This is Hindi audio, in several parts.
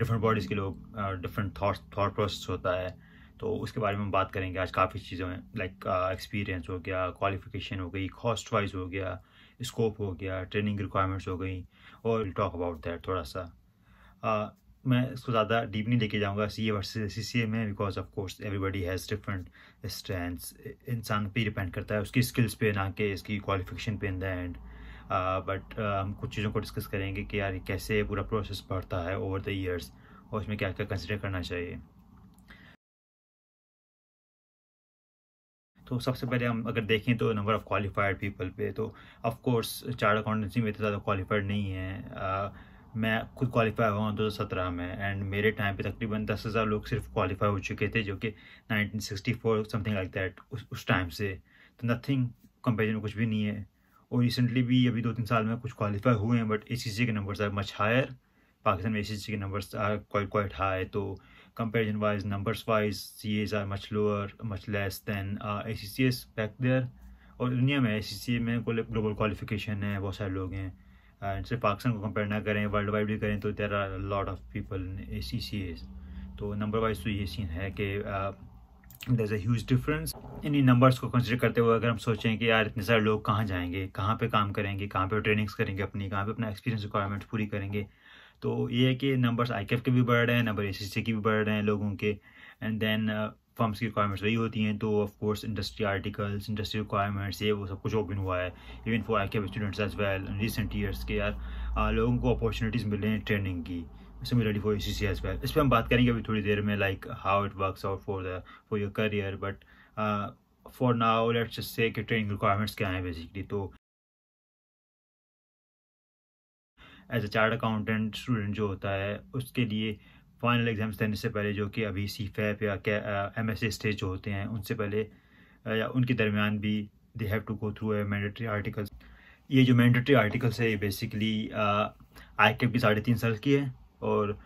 डिफरेंट बॉडीज़ के लोग डिफरेंट थाट थाट प्रोसेस होता है तो उसके बारे में हम बात करेंगे आज काफ़ी चीज़ों में लाइक एक्सपीरियंस हो गया क्वालिफिकेशन हो गई कॉस्ट वाइज हो गया स्कोप हो गया ट्रेनिंग रिक्वायरमेंट्स हो गई और टॉक अबाउट दैट थोड़ा सा uh, मैं इसको ज़्यादा डीप नहीं लेके जाऊँगा सी ए वर्सेज सी सी ए में because of course everybody has different strengths इंसान पे डिपेंड करता है उसकी स्किल्स पे ना कि इसकी क्वालिफिकेशन पे in the end but uh, uh, हम कुछ चीज़ों को डिस्कस करेंगे कि यार कैसे पूरा प्रोसेस बढ़ता है ओवर द ईयर्स और उसमें क्या क्या कंसिडर करना चाहिए तो सबसे पहले हम अगर देखें तो नंबर ऑफ़ क्वालिफाइड पीपल पे तो ऑफ कोर्स चार्ट अकाउंटेंसी में इतना ज़्यादा क्वालिफाइड नहीं है uh, मैं खुद क्वालिफाई हुआ हूँ दो हज़ार सत्रह में एंड मेरे टाइम पे तकरीबन दस हज़ार लोग सिर्फ क्वालिफाई हो चुके थे जो कि nineteen sixty four something like that उस टाइम से तो नथिंग कंपेरिजन में कुछ भी नहीं है और रिसेंटली भी अभी दो तीन साल में कुछ क्वालिफाई हुए हैं but A K numbers are much higher Pakistan में A K numbers are quite quite high तो comparison wise numbers wise C As are much lower much less than A C C S back there और दुनिया में ए सी सी में ग्लोबल क्वालिफिकेशन है बहुत सारे लोग हैं सिर्फ पाकिस्तान को कंपेयर ना करें वर्ल्ड वाइड भी करें तो there are lot of people in A C C As तो नंबर वाइज तो ये सीन है कि uh, there a huge difference इन्हीं नंबर्स को कंसिडर करते हुए अगर हम सोचें कि यार इतने सारे लोग कहाँ जाएंगे कहाँ पे काम करेंगे कहाँ पे ट्रेनिंग्स करेंगे अपनी कहाँ पे अपना एक्सपीरियंस रिक्वायरमेंट्स पूरी करेंगे तो ये है कि नंबर्स आई e के भी बढ़ रहे हैं नंबर ए के भी बढ़ रहे हैं लोगों के एंड देन फर्म्स की रिक्वायरमेंट्स वही होती हैं तो of course industry articles industry requirements ये वो सब कुछ ओपन हुआ है even for I K students as well recent years के यार uh, लोगों को अपॉर्चुनिटीज़ रही हैं ट्रेनिंग की ready for you see as well इस पर हम बात करेंगे अभी थोड़ी देर में like how it work out for the for your career but for now let's say कि ट्रेनिंग रिक्वायरमेंट्स क्या हैं बेसिकली तो as a chart accountant student जो होता है उसके लिए फाइनल एग्जाम्स देने से पहले जो कि अभी सी फैप या एम एस स्टेज जो होते हैं उनसे पहले uh, या उनके दरमियान भी they have to go through a mandatory articles ये जो मैंडेटरी आर्टिकल्स है ये बेसिकली आई के की साढ़े तीन साल की है और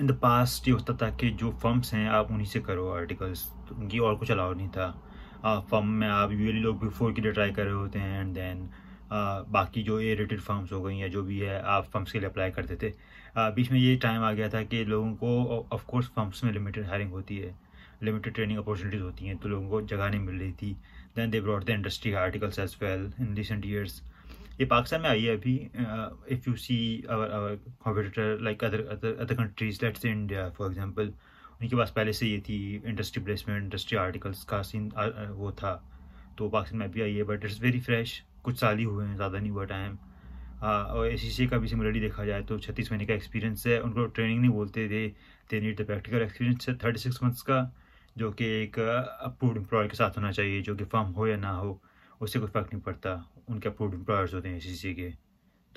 इन द पास्ट ये होता था कि जो फर्म्स हैं आप उन्हीं से करो आर्टिकल्स तो उनकी और कुछ अलाउड नहीं था फर्म में आप यूजली लोग बिफोर के लिए ट्राई कर रहे होते हैं एंड देन आ, बाकी जो ए रेटेड फर्म्स हो गई या जो भी है आप फर्म्स के लिए अप्लाई करते थे आ, बीच में ये टाइम आ गया था कि लोगों को ऑफकोर्स फर्म्स में लिमिटेड हायरिंग होती है लिमिटेड ट्रेनिंग अपॉर्चुनिटीज़ होती हैं तो लोगों को जगह नहीं मिल रही थी then they broad the industry articles as well in recent years ये पाकिस्तान में आई है अभी if you see see our, competitor like other other countries let's India for example उनके पास पहले से ये थी इंडस्ट्री प्लेसमेंट इंडस्ट्री आर्टिकल्स का सीन वो था तो पाकिस्तान में भी आई है बट इट्स वेरी फ्रेश कुछ साल ही हुए हैं ज़्यादा नहीं हुआ टाइम और एस सी का भी सिमिलरली देखा जाए तो छत्तीस महीने का एक्सपीरियंस है उनको ट्रेनिंग नहीं बोलते थे they need the practical experience है थर्टी सिक्स मंथ्स का जो कि एक अप्रूव्ड एम्प्लॉय के साथ होना चाहिए जो कि फॉर्म हो या ना हो उससे कोई फ़र्क नहीं पड़ता उनके अप्रूव एम्प्लॉयर्स होते हैं एस के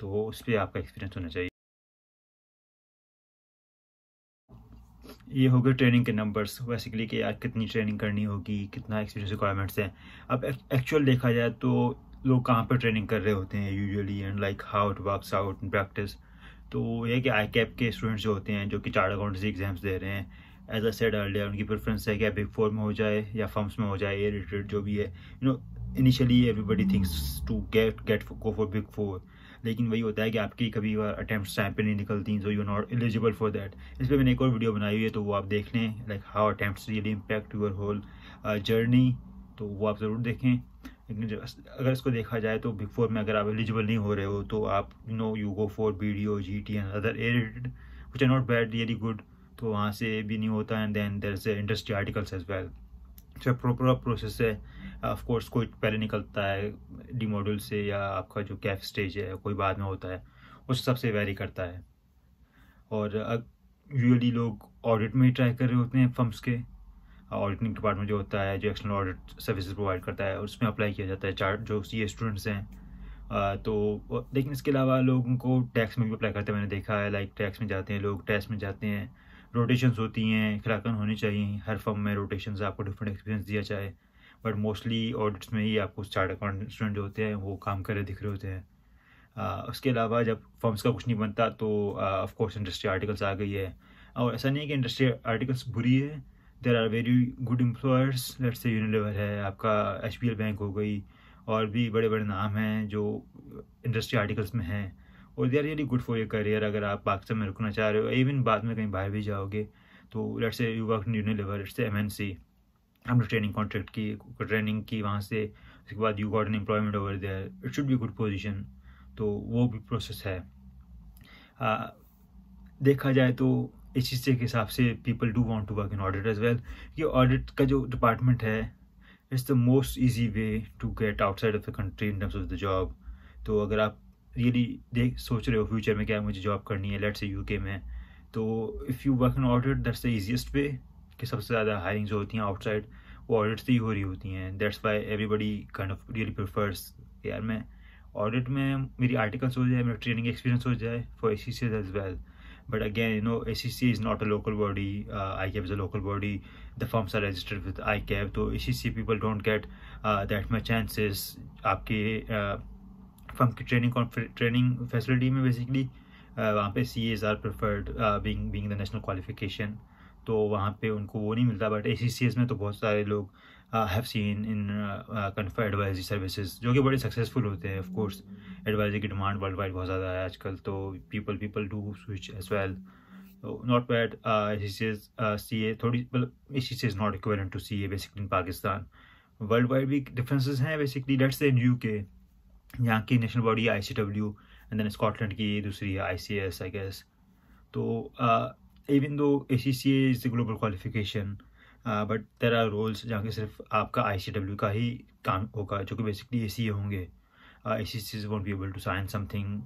तो उस पर आपका एक्सपीरियंस होना चाहिए ये हो गए ट्रेनिंग के नंबर्स बेसिकली कि यार कितनी ट्रेनिंग करनी होगी कितना एक्सपीरियंस रिक्वायरमेंट्स हैं अब एक्चुअल देखा जाए तो लोग कहाँ पर ट्रेनिंग कर रहे होते हैं usually and like how it work out in practice तो ये कि आई कैप के स्टूडेंट्स जो होते हैं जो कि चार्ट अकाउंटेंसी एग्जाम्स दे रहे हैं एज अ सेड अर्लियर उनकी प्रेफरेंस है कि बिग फोर में हो जाए या फर्म्स में हो जाए ए रिलेटेड जो भी है you you know know, initially everybody thinks to get get go for big four लेकिन वही होता है कि आपकी कभी अटैम्प्ट टाइम पर नहीं निकलती so you not eligible for that इस पर मैंने एक और वीडियो बनाई हुई है तो वो आप देख लें like how attempt really impact your whole journey तो वो आप ज़रूर देखें लेकिन जब अगर इसको देखा जाए तो बिग फोर में अगर आप एलिजिबल नहीं हो रहे हो तो आप know you go for B D O G T and other edited which are not bad really good तो वहाँ से भी नहीं होता and then there is industry articles as well जो प्रॉपर प्रोसेस है ऑफ कोर्स कोई पहले निकलता है डी मॉड्यूल से या आपका जो कैफ स्टेज है कोई बाद में होता है उस सबसे से वेरी करता है और यूजली लोग ऑडिट में ही ट्राई कर रहे होते हैं फर्म्स के ऑडिटिंग डिपार्टमेंट जो होता है जो एक्सटर्नल ऑडिट सर्विसेज प्रोवाइड करता है उसमें अप्लाई किया जाता है चार जो सी स्टूडेंट्स हैं तो लेकिन इसके अलावा लोगों को टैक्स में भी अप्लाई करते हैं मैंने देखा है लाइक टैक्स में जाते हैं लोग टैक्स में जाते हैं रोटेशंस होती हैं खराकन होनी चाहिए हर फर्म में रोटेशंस आपको डिफरेंट एक्सपीरियंस दिया जाए बट मोस्टली ऑडिट्स में ही आपको चार्ट अकाउंट स्टूडेंट जो होते हैं वो काम कर रहे दिख रहे होते हैं आ, उसके अलावा जब फर्म्स का कुछ नहीं बनता तो ऑफकोर्स इंडस्ट्री आर्टिकल्स आ गई है और ऐसा नहीं है कि इंडस्ट्री आर्टिकल्स बुरी है there are very good employers let say Unilever है आपका एच बैंक हो गई और भी बड़े बड़े नाम हैं जो इंडस्ट्री आर्टिकल्स में हैं और they are really good for your career अगर आप पाकिस्तान में रुकना चाह रहे हो इवन बाद में कहीं बाहर भी जाओगे तो let say you work union level M N C हमने ट्रेनिंग कॉन्ट्रैक्ट की ट्रेनिंग की वहाँ से उसके बाद you got an employment over there it should be good position तो वो भी प्रोसेस है आ, देखा जाए तो इस चीज़ के हिसाब से people do want to work in audit as well ये ऑडिट का जो डिपार्टमेंट है it's the most easy way to get outside of the country in terms of the job तो अगर आप रियली देख सोच रहे हो फ्यूचर में क्या मुझे जॉब करनी है लेट से यू में तो if you work in audit that's the easiest way कि सबसे ज़्यादा हायरिंग जो होती हैं आउटसाइड वो ऑडिट से ही हो रही होती हैं that's why everybody kind of really prefers यार मैं ऑडिट में मेरी आर्टिकल्स हो जाए मेरा ट्रेनिंग एक्सपीरियंस हो जाए for A C C as well but again you know A C C is not a local body I CAB is a local body the forms are registered with I CAB तो A C C people don't get that my chances आपके uh, ट्रेनिंग ट्रेनिंग फैसिलिटी में बेसिकली uh, वहाँ पे C As are preferred being being the national qualification तो वहाँ पे उनको वो नहीं मिलता but A C C S में तो बहुत सारे लोग have seen in confer advisory services जो कि बड़े सक्सेसफुल होते हैं ऑफकोर्स एडवाइजरी की डिमांड वर्ल्ड वाइड बहुत ज़्यादा है आजकल तो people people do switch as well not bad A C A थोड़ी मतलब A C C is not equivalent to C A basically in Pakistan world wide भी डिफ्रेंसेज हैं basically that's in U K यहाँ की national body I C W and then Scotland की दूसरी है I C S I guess तो even though A C C as the global qualification but there are roles जहाँ के सिर्फ आपका आई सी डब्ल्यू का ही काम होगा जो कि बेसिकली ए सी ए होंगे A C C won't be able to sign something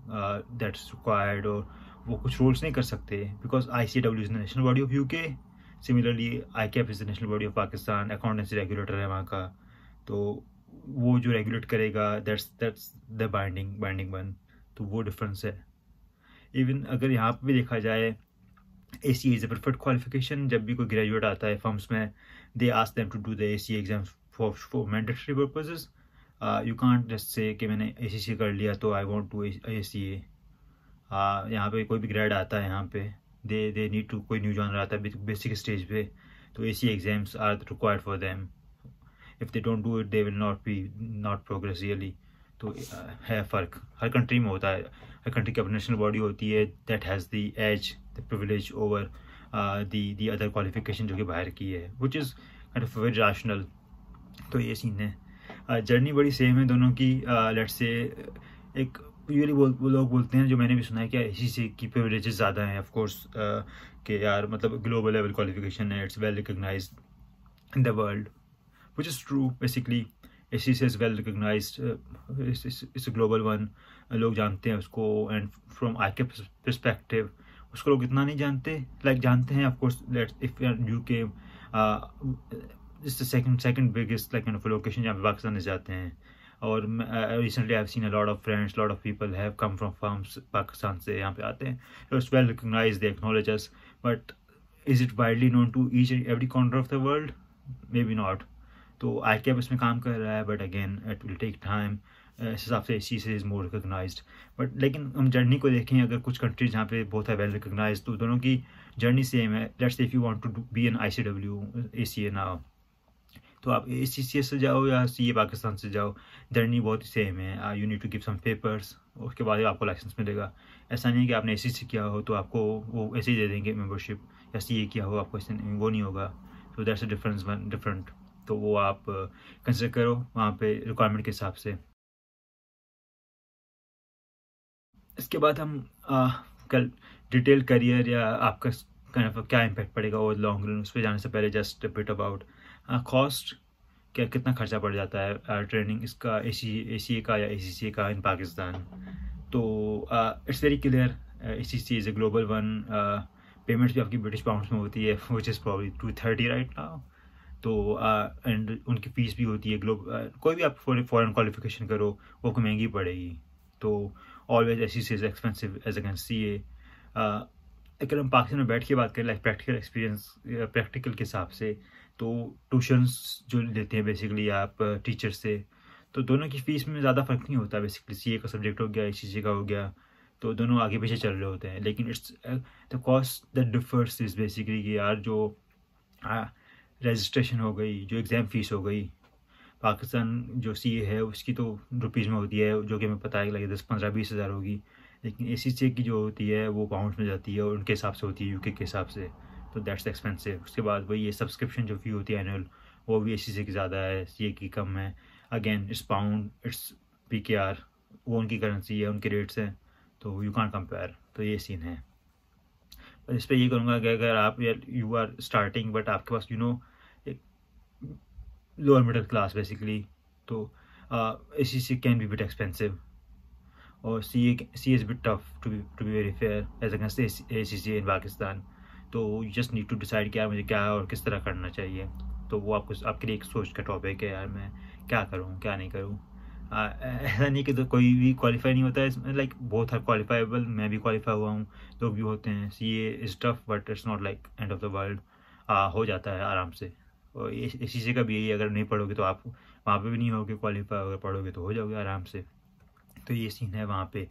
that's required और वो कुछ रोल्स नहीं कर सकते because I C W is the national body of U K similarly I F is the national body of Pakistan accountancy regulator है वहाँ का तो वो जो रेगुलेट करेगा that's that's the binding binding one तो वो डिफरेंस है इवन अगर यहाँ पर भी देखा जाए A C is a perfect qualification जब भी कोई ग्रेजुएट आता है फॉर्म्स में they ask them to do the A C exam for for mandatory purposes you can't just say कि मैंने ए सी सी कर लिया तो I want to A C ए यहाँ पे कोई भी ग्रेड आता है यहाँ पे दे दे नीड टू कोई न्यू जॉनर आता है बेसिक स्टेज पे तो A C exams are required for them if they don't do it they will not be not progress really तो uh, है फ़र्क हर कंट्री में होता है हर कंट्री की अपनी नेशनल बॉडी होती है that has the edge the privilege over the the other qualification जो कि बाहर की है which is kind of very rational तो ये सीन है जर्नी uh, बड़ी सेम है दोनों की लेट uh, से एक यूजली वो लोग बोलते हैं जो मैंने भी सुना है कि इसी से की प्रिवरेजेस ज़्यादा हैं ऑफकोर्स के कि यार मतलब ग्लोबल लेवल क्वालिफिकेशन है it's well recognise in the world which is true basically ACC is well recognized uh, it's, it's, it's, a global one uh, लोग जानते हैं उसको एंड फ्रॉम आई के परस्पेक्टिव उसको लोग इतना नहीं जानते लाइक like, जानते हैं of course if U K it's the second second biggest like location जहाँ पे पाकिस्तान जाते हैं और recently I seen a lot of friends lot of people have come from firm Pakistan से यहाँ पे आते हैं it's well recognise they acknowledge but is it widely known to each and every corner of the world maybe not तो आई कैप e इसमें काम कर रहा है but again it will take time इस हिसाब से इसी से इज़ मोर रिकोगनाइज बट लेकिन हम जर्नी को देखें अगर कुछ कंट्रीज जहाँ पे बहुत है वेल रिकोगनाइज तो दोनों की जर्नी सेम है let's if you want to be an I C W A C A ना तो आप ए सी सी से जाओ या सी ए पाकिस्तान से जाओ जर्नी बहुत ही सेम है you need to give some papers उसके बाद आपको लाइसेंस मिलेगा ऐसा नहीं कि आपने ए सी सी किया हो तो आपको वो ऐसे ही दे देंगे मेम्बरशिप या सी ए किया हो आपको ऐसे वो नहीं होगा तो दैट्स अ डिफरेंस डिफरेंट तो वो आप कंसिडर करो वहाँ पे रिक्वायरमेंट के हिसाब से इसके बाद हम आ, कल डिटेल करियर या आपका kind of, क्या इम्पैक्ट पड़ेगा और लॉन्ग रन उस पर जाने से पहले जस्ट बिट अबाउट कॉस्ट क्या कितना खर्चा पड़ जाता है ट्रेनिंग इसका ए सी ए सी ए का या ए सी सी ए का इन पाकिस्तान तो it's very clear A C C is a global one payments भी आपकी ब्रिटिश पाउंड्स में होती है which is probably two thirty right now तो एंड उनकी फ़ीस भी होती है ग्लोब कोई भी आप फॉरेन क्वालिफिकेशन करो वो आपको महंगी पड़ेगी तो always S C is expensive as against C A अगर हम पाकिस्तान में बैठ के बात करें लाइक प्रैक्टिकल एक्सपीरियंस प्रैक्टिकल के हिसाब से तो ट्यूशंस जो लेते हैं बेसिकली आप टीचर से तो दोनों की फ़ीस में ज़्यादा फ़र्क नहीं होता बेसिकली सी ए का सब्जेक्ट हो गया सी का हो गया तो दोनों आगे पीछे चल रहे होते हैं लेकिन it's the cost the difference is basically कि यार जो रजिस्ट्रेशन हो गई जो एग्ज़ाम फ़ीस हो गई पाकिस्तान जो सी है उसकी तो रुपीज़ में होती है जो कि हमें पता है लगे दस पंद्रह बीस हज़ार होगी लेकिन ए सी सी की जो होती है वो पाउंड में जाती है और उनके हिसाब से होती है यूके के हिसाब से तो दैट्स एक्सपेंसिव उसके बाद वही ये सब्सक्रिप्शन जो फ़ी होती है एनुअल वो भी ए सी की ज़्यादा है सी ए की कम है again it's pound it's P K R वो उनकी करेंसी है उनके रेट्स हैं तो यू कॉन्ट कंपेयर तो ये सीन है इस पर ये करूँगा कि अगर आप यू आर स्टार्टिंग बट आपके पास you you know know, lower middle class basically so तो, uh, ACC can be a bit expensive or CA, CA is a bit tough to be to be very fair as against ACC in Pakistan तो जस्ट नीड टू डिसाइड कि यार मुझे क्या और किस तरह करना चाहिए तो वो आपको आपके लिए एक सोच का टॉपिक है यार मैं क्या करूँ क्या नहीं करूँ uh, ऐसा नहीं कि तो कोई भी क्वालिफाई नहीं होता है लाइक बहुत हर क्वालिफाइबल मैं भी क्वालिफाई हुआ हूँ लोग भी होते हैं C A is tough but it's not like end of the world हो जाता है आराम से इस चीज़े का भी यही अगर नहीं पढ़ोगे तो आप वहाँ पे भी नहीं होगे क्वालिफाई अगर पढ़ोगे तो हो जाओगे आराम से तो ये सीन है वहाँ पे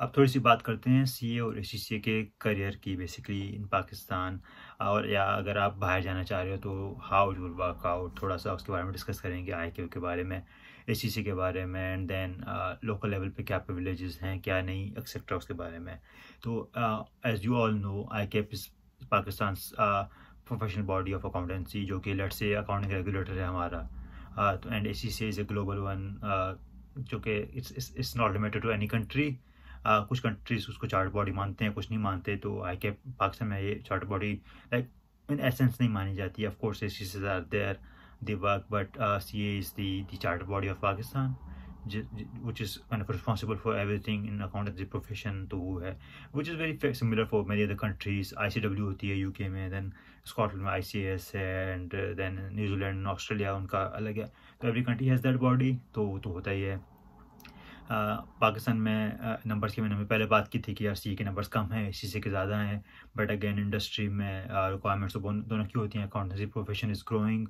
अब थोड़ी सी बात करते हैं सीए और एस के करियर की बेसिकली इन पाकिस्तान और या अगर आप बाहर जाना चाह रहे हो तो हाउ यूल वर्क आउट थोड़ा सा उसके बारे में डिस्कस करेंगे आई के बारे में एस के बारे में एंड देन लोकल लेवल पे क्या प्रिविलेजेस हैं क्या नहीं एक्सेट्रा उसके बारे में तो as you all know I CAP is Pakistan professional body of accountancy जो कि लेट से अकाउंटिंग रेगुलेटर है हमारा तो एंड ए सी से इज़ ए ग्लोबल वन जो कि it's it's not limited to any country कुछ कंट्रीज उसको चार्ट बॉडी मानते हैं कुछ नहीं मानते तो आई के पाकिस्तान में ये chartered body like in essence नहीं मानी जाती of course A C Cs are there but C A is the chartered body of Pakistan which is kind of responsible for everything in accountancy profession to who hai, which is very similar for many other countries ICW hoti hai UK mein then Scotland mein ICS hai, and uh, then New Zealand and Australia unka alag hai so every country has that body to तो तो होता ही है पाकिस्तान में नंबर्स की मैंने पहले बात की थी कि आर सी के नंबर्स कम हैं सी सी के ज़्यादा हैं बट अगेन इंडस्ट्री में रिक्वायरमेंट्स तो दोनों की होती हैं अकाउंटेंसी प्रोफेशन इज़ ग्रोइंग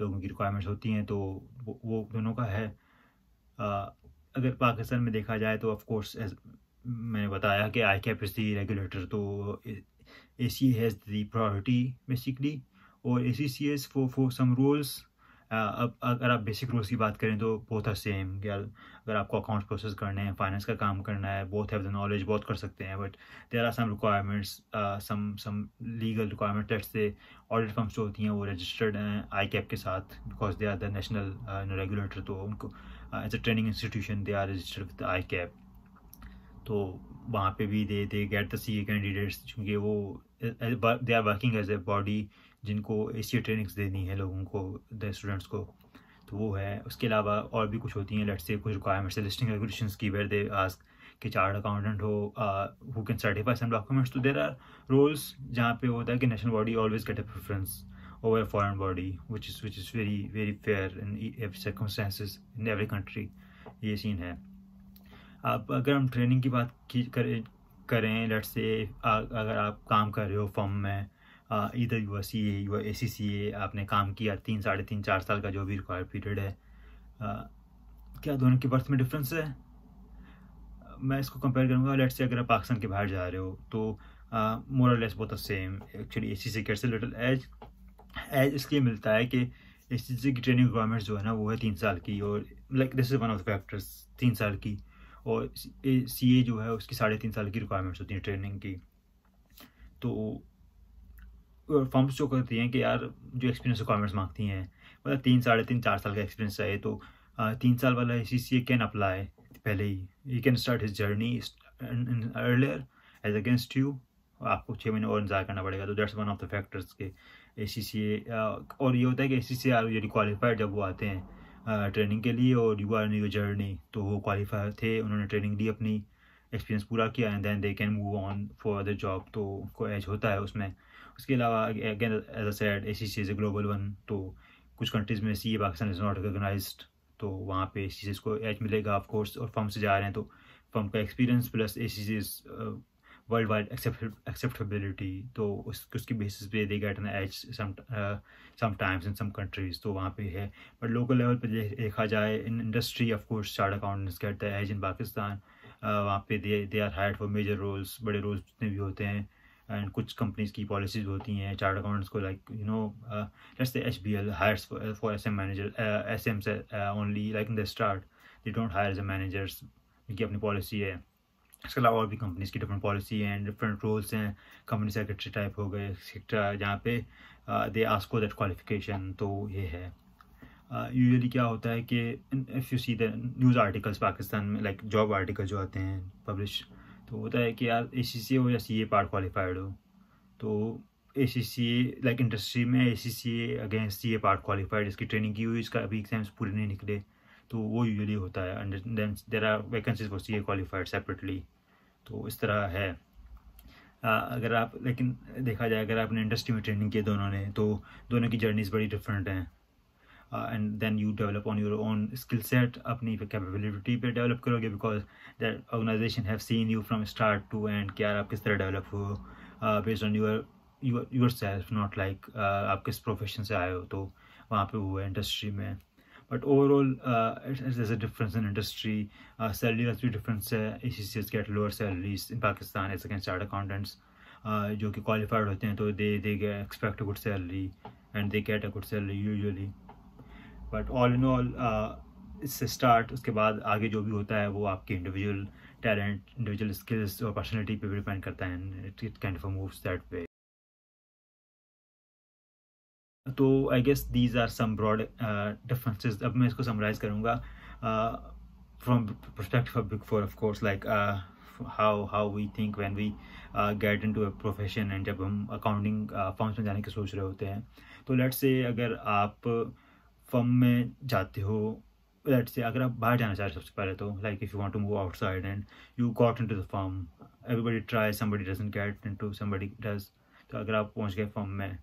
लोगों की रिक्वायरमेंट्स होती हैं तो वो दोनों का है अगर पाकिस्तान में देखा जाए तो ऑफकोर्स मैंने बताया कि I CAP is the regulator तो A C has the priority basically और A C C S four four some rules अब अगर आप बेसिक रूल्स की बात करें तो बहुत आर सेम अगर आपको अकाउंट प्रोसेस करने हैं फाइनेंस का काम करना है बहुत हैव द नॉलेज बहुत कर सकते हैं but there are some requirements some some legal requirement test से ऑडिट फर्म्स जो होती हैं वो रजिस्टर्ड हैं आई कैप के साथ because they are the national regulator तो उनको as a training institution they are registered with I CAP तो वहाँ पे भी they they get the C candidates चूँकि वो they are working as a body जिनको ए सी ट्रेनिंग्स देनी है लोगों को द स्टूडेंट्स को तो वो है उसके अलावा और भी कुछ होती हैं लेट्स से कुछ रिक्वायरमेंट्स लिस्टिंग रेगुलेशन की वेर दे आस्क कि चार्ट अकाउंटेंट हो who can certify some documents तो देर आर रोल्स जहाँ पे होता है कि national body always get a preference over a foreign body, which is which is very very fair in e, every circumstances in every country. ये सीन है आप अगर हम ट्रेनिंग की बात की करें करें लेट से अगर आप काम कर रहे हो फॉर्म में इधर यू एस सी ए ए सी सी ए आपने काम किया तीन साढ़े तीन चार साल का जो भी रिक्वायर पीरियड है आ, क्या दोनों के बर्थ में डिफरेंस है मैं इसको कंपेयर करूँगा लेट से अगर आप पाकिस्तान के बाहर जा रहे हो तो मोरलेस बहुत सेम एक्चुअली ए सी सी कैसे लिटल एज एज इसलिए मिलता है कि इस चीज़ की ट्रेनिंग रिक्वायरमेंट जो है ना वो है तीन साल की और like this is one of the factors तीन साल की और सी ए जो है उसकी साढ़े तीन साल की रिक्वायरमेंट्स होती हैं ट्रेनिंग की तो फॉर्म्स जो करती हैं कि यार जो एक्सपीरियंस रिक्वायरमेंट्स मांगती हैं मतलब तीन साढ़े तीन चार साल का एक्सपीरियंस चाहिए तो तीन साल वाला ए C C A can apply पहले ही you can start his journey earlier as against you आपको छः महीने और इंतजार करना पड़ेगा तो that's one of the factors के ए सी सी ए और ये होता है कि सी सी आर यानी क्वालिफायर जब वो आते हैं ट्रेनिंग uh, के लिए और यू आर न्यू जर्नी तो वो क्वालिफायर थे उन्होंने ट्रेनिंग ली अपनी एक्सपीरियंस पूरा किया and then they can move on for other job तो को एज होता है उसमें उसके अलावा again as I said A C C is a global one तो कुछ कंट्रीज़ में C A Pakistan is not recognise तो वहाँ पे ए सी सी को एज मिलेगा ऑफकोर्स कोर्स और फर्म से जा रहे हैं तो फर्म का experience plus A C C world wide acceptability तो उस, उसकी बेसिस पे they get an edge sometimes in some countries तो वहाँ पे है बट लोकल लेवल पे देखा जाए in industry of course chartered accountants get the edge in Pakistan वहाँ पे they they are hired for major roles बड़े रोल्स जितने भी होते हैं एंड कुछ कंपनीज की पॉलिसीज होती हैं चार्ट अकाउंट्स को like you know let's H B L hire for S M manager S M से only like in the start they don't hire as a managers उनकी अपनी पॉलिसी है इसके अलावा और भी कंपनीज की डिफरेंट पॉलिसी हैं डिफरेंट रूल्स हैं कंपनी सेक्रेटरी टाइप हो गए एक्सेट्रा जहाँ पे दे आस्को दैट क्वालिफिकेशन तो ये है यूजली uh, क्या होता है कि if you see the news articles Pakistan में लाइक जॉब आर्टिकल जो आते हैं पब्लिश तो होता है कि यार ए सी सी हो या सी ए पार्ट क्वालिफाइड हो तो A C C A like industry में A C C A against C A part qualified इसकी ट्रेनिंग की हुई इसका अभी एग्जाम्स पूरे नहीं निकले तो वो यूजली होता है then there are vacancies for C A qualified separately तो इस तरह है आ, अगर आप लेकिन देखा जाए अगर आपने इंडस्ट्री में ट्रेनिंग की दोनों ने तो दोनों की जर्नीज बड़ी डिफरेंट हैं and then you develop on your own skill set अपनी कैपेबिलिटी पे डेवलप करोगे because that organisation have seen you from start to end कि यार आप किस तरह डेवलप हो based on your your yourself not like आप किस प्रोफेशन से आए हो तो वहाँ पे वो है इंडस्ट्री में but overall is a difference in industry salary का भी डिफरेंस है A C C S get lower salaries in Pakistan as against chartered accountants जो कि क्वालिफाइड होते हैं तो they they expect a good salary and they get a good salary usually but all in all इससे स्टार्ट उसके बाद आगे जो भी होता है वो आपके इंडिविजुअल टैलेंट इंडिविजुअल स्किल्स और पर्सनलिटी पर डिपेंड करता है and it it kind moves that way तो I guess these are some broad differences अब मैं इसको समराइज करूँगा from perspective of big four of course like how how we think when we get into a profession and जब हम अकाउंटिंग फॉर्म्स uh, में जाने के सोच रहे होते हैं तो लेट से अगर आप फर्म में जाते हो लेट से अगर आप बाहर जाना चाह रहे हो सबसे पहले तो like if you want to move outside and you got into the firm everybody try somebody doesn't get into somebody does तो अगर आप पहुंच गए फॉर्म में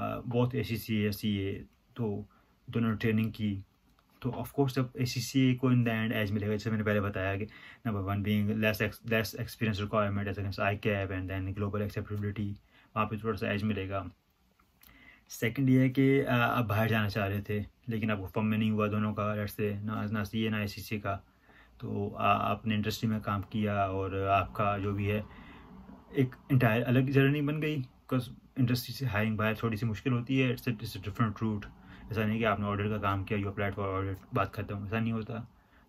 बहुत ए सी तो दोनों ने ट्रेनिंग की तो ऑफकोर्स जब ए को इन द एंड एज मिलेगा जैसे मैंने पहले बताया कि number one being less less experience requirement as against I CAP and then global acceptability वहाँ पे थोड़ा सा एज मिलेगा सेकंड ये है कि आप बाहर जाना चाह रहे थे लेकिन आपको फॉर्म में नहीं हुआ दोनों का रेट से ना ना सी ए ना ए का तो आपने इंडस्ट्री में काम किया और आपका जो भी है एक इंटायर अलग जर्नी बन गई बिकॉज इंडस्ट्री से हायरिंग बाहर थोड़ी सी मुश्किल होती है इट्स इट्स डिफरेंट रूट ऐसा नहीं कि आपने ऑर्डर का काम किया यू अप्लाइड फॉर ऑर्डर बात करता हूँ ऐसा नहीं होता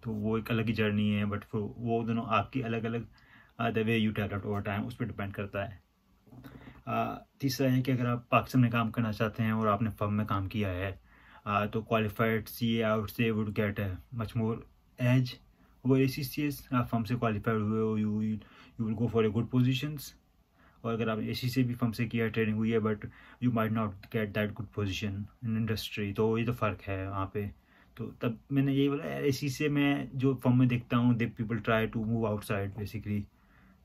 तो वो एक अलग ही जर्नी है बट फिर वो दोनों आपकी अलग अलग the way you develop over time उस पर डिपेंड करता है uh, तीसरा है कि अगर आप पाकिस्तान में काम करना चाहते हैं और आपने फर्म में काम किया है आ, uh, तो क्वालिफाइड सी ए आउट से would get much more edge वो ए सी सी एस आप फर्म से क्वालिफाइड हुए हो you you will go for a good positions और अगर आप एसी से भी फर्म से किया ट्रेनिंग हुई है but you might not get that good position in industry तो ये तो फ़र्क है वहाँ पे तो तब मैंने यही बोला इसी से मैं जो फर्म में देखता हूँ they people try to move outside basically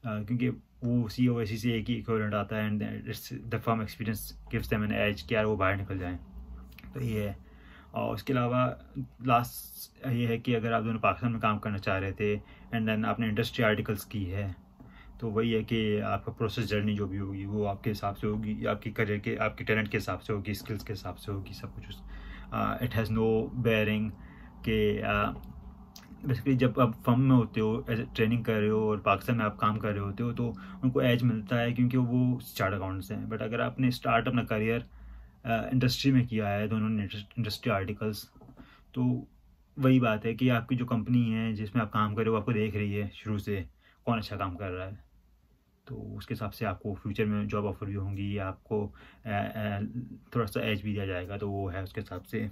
क्योंकि वो सी ओ इसी से एक ही इक्वलेंट आता है and the firm experience gives them an edge कि यार वो बाहर निकल जाएँ तो ये है और उसके अलावा लास्ट ये है कि अगर आप दोनों पाकिस्तान में काम करना चाह रहे थे एंड देन आपने इंडस्ट्री आर्टिकल्स की है तो वही है कि आपका प्रोसेस जर्नी जो भी होगी वो आपके हिसाब से होगी आपके करियर के आपके टैलेंट के हिसाब से होगी स्किल्स के हिसाब से होगी सब कुछ इट हैज़ नो बेरिंग के बेसिकली जब आप फर्म में होते हो एज ट्रेनिंग कर रहे हो और पाकिस्तान में आप काम कर रहे होते हो तो उनको एज मिलता है क्योंकि वो चार्ट अकाउंट्स हैं बट अगर आपने स्टार्ट अपना करियर इंडस्ट्री में किया है दोनों ने इंडस्ट्री आर्टिकल्स तो वही बात है कि आपकी जो कंपनी है जिसमें आप काम कर रहे हो आपको देख रही है शुरू से कौन अच्छा काम कर रहा है तो उसके हिसाब से आपको फ्यूचर में जॉब ऑफर भी होंगी या आपको थोड़ा सा एज भी दिया जाएगा तो वो है उसके हिसाब से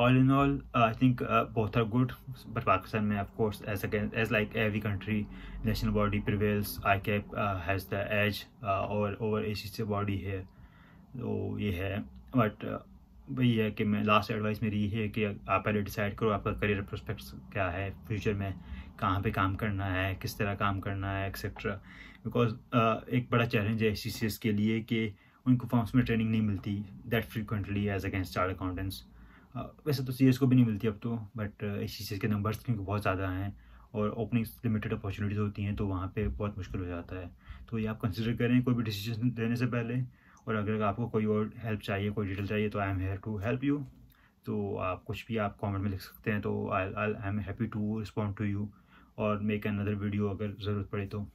all in all I think बहुत आर गुड बट पाकिस्तान में of course as as like every country national body prevails ICAP has the edge और ओवर एशिया बॉडी है तो ये है बट वही है कि मैं लास्ट एडवाइस मेरी ये है कि आप पहले डिसाइड करो आपका करियर प्रोस्पेक्ट्स क्या है फ्यूचर में कहाँ पे काम करना है किस तरह काम करना है एक्सेट्रा बिकॉज uh, एक बड़ा चैलेंज है एस के लिए कि उनको फॉर्म्स में ट्रेनिंग नहीं मिलती that frequently as against chartered accountants वैसे तो सी को भी नहीं मिलती अब तो बट एस uh, के नंबर्स क्योंकि बहुत ज़्यादा हैं और ओपनिंग्स लिमिटेड अपॉर्चुनिटीज़ होती हैं तो वहाँ पर बहुत मुश्किल हो जाता है तो ये आप कंसिडर करें कोई भी डिसीजन लेने से पहले और अगर आपको कोई और हेल्प चाहिए कोई डिटेल चाहिए तो I am here to help you तो आप कुछ भी आप कमेंट में लिख सकते हैं तो I I am happy to respond to you और मेक अनदर वीडियो अगर ज़रूरत पड़े तो